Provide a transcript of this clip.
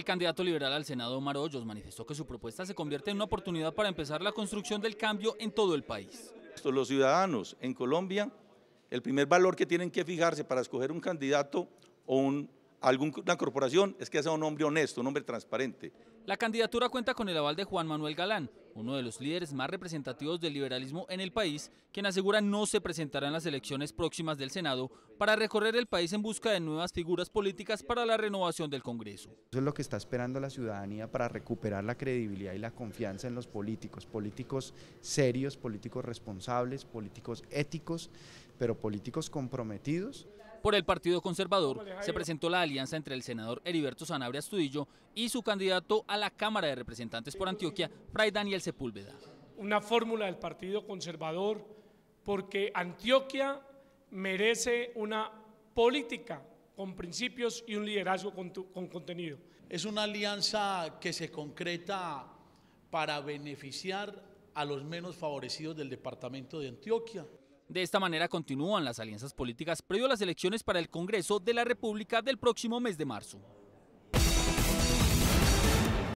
El candidato liberal al Senado, Omar Hoyos, manifestó que su propuesta se convierte en una oportunidad para empezar la construcción del cambio en todo el país. Los ciudadanos en Colombia, el primer valor que tienen que fijarse para escoger un candidato o un alguna corporación es que sea un hombre honesto, un hombre transparente. La candidatura cuenta con el aval de Juan Manuel Galán, uno de los líderes más representativos del liberalismo en el país, quien asegura no se presentará en las elecciones próximas del Senado para recorrer el país en busca de nuevas figuras políticas para la renovación del Congreso. Eso es lo que está esperando la ciudadanía para recuperar la credibilidad y la confianza en los políticos, políticos serios, políticos responsables, políticos éticos, pero políticos comprometidos por el Partido Conservador se presentó la alianza entre el senador Heriberto Sanabria Astudillo y su candidato a la Cámara de Representantes por Antioquia, Fray Daniel Sepúlveda. Una fórmula del Partido Conservador porque Antioquia merece una política con principios y un liderazgo con, con contenido. Es una alianza que se concreta para beneficiar a los menos favorecidos del departamento de Antioquia. De esta manera continúan las alianzas políticas previo a las elecciones para el Congreso de la República del próximo mes de marzo.